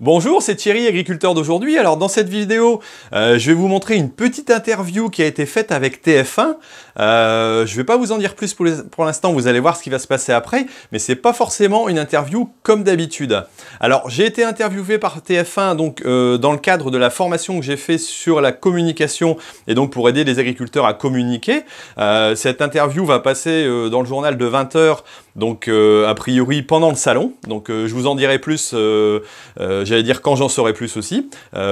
Bonjour, c'est Thierry, agriculteur d'aujourd'hui. Alors dans cette vidéo, euh, je vais vous montrer une petite interview qui a été faite avec TF1. Euh, je ne vais pas vous en dire plus pour, l'instant, vous allez voir ce qui va se passer après, mais c'est pas forcément une interview comme d'habitude. Alors j'ai été interviewé par TF1 donc euh, dans le cadre de la formation que j'ai fait sur la communication et donc pour aider les agriculteurs à communiquer. cette interview va passer dans le journal de 20h donc euh, a priori pendant le salon. Donc euh, je vous en dirai plus, euh, j'allais dire quand j'en saurai plus aussi.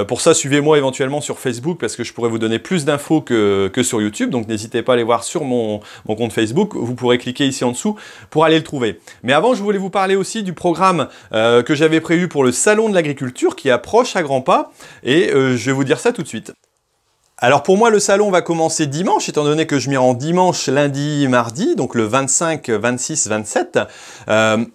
pour ça, suivez-moi éventuellement sur Facebook parce que je pourrais vous donner plus d'infos que, que, sur YouTube. Donc n'hésitez pas à aller voir sur mon, mon compte Facebook. Vous pourrez cliquer ici en dessous pour aller le trouver. Mais avant, je voulais vous parler aussi du programme que j'avais prévu pour le Salon de l'agriculture qui approche à grands pas. Et je vais vous dire ça tout de suite. Alors pour moi, le salon va commencer dimanche, étant donné que je m'y rends dimanche, lundi, mardi, donc le 25, 26, 27.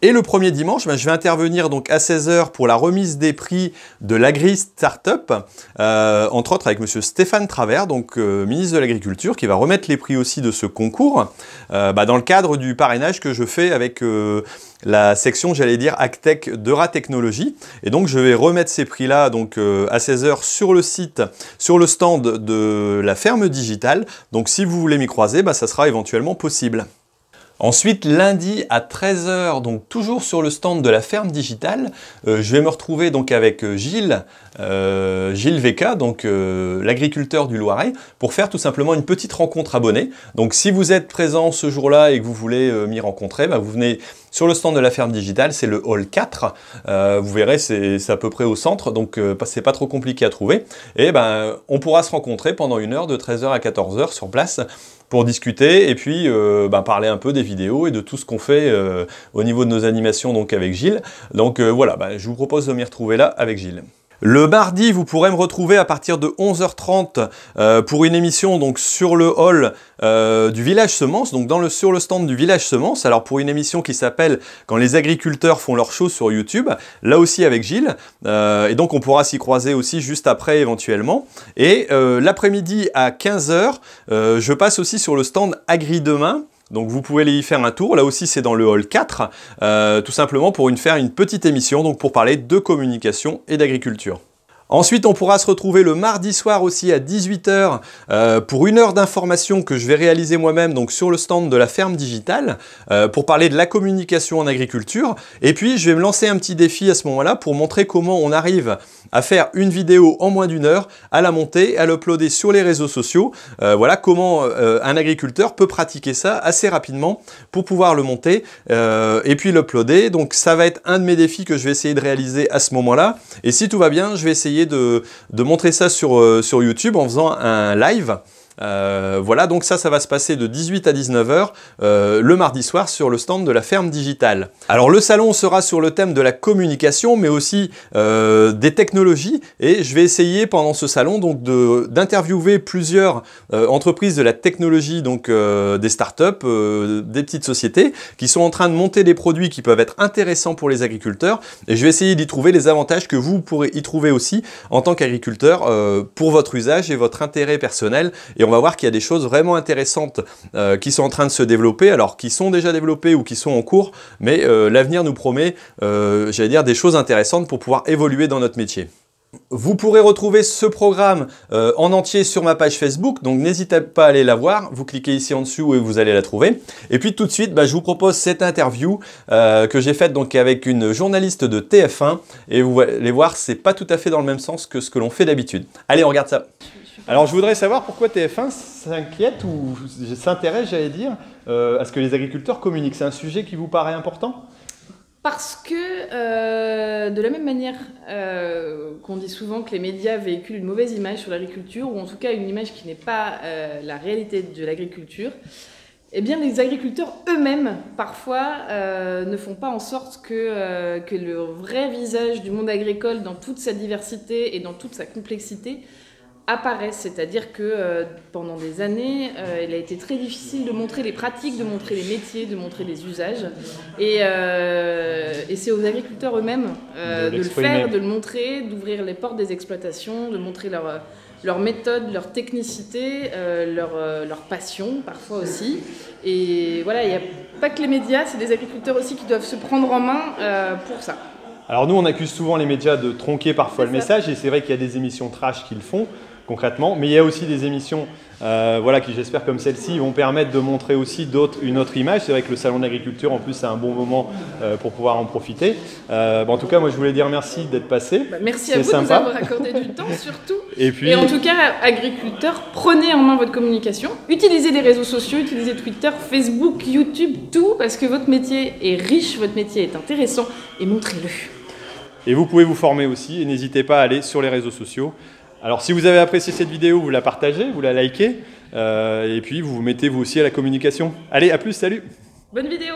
et le premier dimanche, ben, je vais intervenir donc à 16h pour la remise des prix de l'Agri Startup, euh, entre autres avec monsieur Stéphane Travers, donc euh, ministre de l'Agriculture, qui va remettre les prix aussi de ce concours, euh, ben, dans le cadre du parrainage que je fais avec la section, j'allais dire, Actech d'Eura Technologie. Et donc je vais remettre ces prix-là donc à 16h sur le site, sur le stand de la ferme digitale. Donc si vous voulez m'y croiser, bah, ça sera éventuellement possible. Ensuite, lundi à 13h, donc toujours sur le stand de la ferme digitale, euh, je vais me retrouver donc avec euh, Gilles, euh, Gilles Véca, donc l'agriculteur du Loiret, pour faire tout simplement une petite rencontre abonnée. Donc si vous êtes présent ce jour-là et que vous voulez m'y rencontrer, bah, vous venez sur le stand de la ferme digitale, c'est le hall 4. vous verrez, c'est à peu près au centre, donc c'est pas trop compliqué à trouver. Et ben, on pourra se rencontrer pendant une heure de 13h à 14h sur place pour discuter et puis ben, parler un peu des et de tout ce qu'on fait euh, au niveau de nos animations donc avec Gilles. Donc euh, voilà, bah, je vous propose de m'y retrouver là avec Gilles. Le mardi, vous pourrez me retrouver à partir de 11h30 euh, pour une émission donc sur le hall du village semence, donc dans le, sur le stand du village semence. Alors pour une émission qui s'appelle Quand les agriculteurs font leurs choses sur YouTube, là aussi avec Gilles. et donc on pourra s'y croiser aussi juste après éventuellement. Et l'après-midi à 15h, je passe aussi sur le stand Agri Demain donc vous pouvez aller y faire un tour. Là aussi, c'est dans le hall 4, euh, tout simplement pour une, faire une petite émission, donc pour parler de communication et d'agriculture. Ensuite, on pourra se retrouver le mardi soir aussi à 18h euh, pour une heure d'information que je vais réaliser moi-même donc sur le stand de la ferme digitale euh, pour parler de la communication en agriculture. Et puis, je vais me lancer un petit défi à ce moment-là pour montrer comment on arrive à faire une vidéo en moins d'une heure, à la monter, à l'uploader sur les réseaux sociaux. Euh, voilà comment un agriculteur peut pratiquer ça assez rapidement pour pouvoir le monter et puis l'uploader. Donc, ça va être un de mes défis que je vais essayer de réaliser à ce moment-là. Et si tout va bien, je vais essayer de, montrer ça euh, sur YouTube en faisant un live. Euh, voilà, donc ça, ça va se passer de 18 à 19h euh, le mardi soir sur le stand de la ferme digitale. Alors le salon sera sur le thème de la communication, mais aussi euh, des technologies, et je vais essayer pendant ce salon donc d'interviewer plusieurs entreprises de la technologie, donc des startups, des petites sociétés, qui sont en train de monter des produits qui peuvent être intéressants pour les agriculteurs, et je vais essayer d'y trouver les avantages que vous pourrez y trouver aussi en tant qu'agriculteur pour votre usage et votre intérêt personnel, on va voir qu'il y a des choses vraiment intéressantes euh, qui sont en train de se développer, alors qui sont déjà développées ou qui sont en cours, mais euh, l'avenir nous promet, euh, j'allais dire, des choses intéressantes pour pouvoir évoluer dans notre métier. Vous pourrez retrouver ce programme en entier sur ma page Facebook, donc n'hésitez pas à aller la voir. Vous cliquez ici en dessous et vous allez la trouver. Et puis tout de suite, bah, je vous propose cette interview que j'ai faite donc avec une journaliste de TF1. Et vous allez voir, ce n'est pas tout à fait dans le même sens que ce que l'on fait d'habitude. Allez, on regarde ça. Alors je voudrais savoir pourquoi TF1 s'inquiète ou s'intéresse, j'allais dire, euh, à ce que les agriculteurs communiquent. C'est un sujet qui vous paraît important parce que, euh, de la même manière euh, qu'on dit souvent que les médias véhiculent une mauvaise image sur l'agriculture, ou en tout cas une image qui n'est pas la réalité de l'agriculture, eh bien les agriculteurs eux-mêmes, parfois, ne font pas en sorte que, que, le vrai visage du monde agricole, dans toute sa diversité et dans toute sa complexité, apparaissent. C'est-à-dire que euh, pendant des années, euh, il a été très difficile de montrer les pratiques, de montrer les métiers, de montrer les usages. Et, euh, c'est aux agriculteurs eux-mêmes de, le faire, de le montrer, d'ouvrir les portes des exploitations, de montrer leur, méthodes, méthode, leur technicité, leur, passion parfois aussi. Et voilà, il n'y a pas que les médias, c'est des agriculteurs aussi qui doivent se prendre en main pour ça. Alors nous, on accuse souvent les médias de tronquer parfois le message, et c'est vrai qu'il y a des émissions trash qu'ils font concrètement. Mais il y a aussi des émissions euh, voilà, qui, j'espère, comme celle-ci, vont permettre de montrer aussi une autre image. C'est vrai que le Salon d'agriculture, en plus, c'est un bon moment euh, pour pouvoir en profiter. Euh, en tout cas, moi, je voulais dire merci d'être passé. Bah, merci à vous de nous avoir accordé du temps, surtout. Et, en tout cas, agriculteurs, prenez en main votre communication. Utilisez les réseaux sociaux, utilisez Twitter, Facebook, YouTube, tout, parce que votre métier est riche, votre métier est intéressant, et montrez-le. Et vous pouvez vous former aussi, et n'hésitez pas à aller sur les réseaux sociaux. Alors si vous avez apprécié cette vidéo, vous la partagez, vous la likez, euh, et puis vous vous mettez vous aussi à la communication. Allez, à plus, salut Bonne vidéo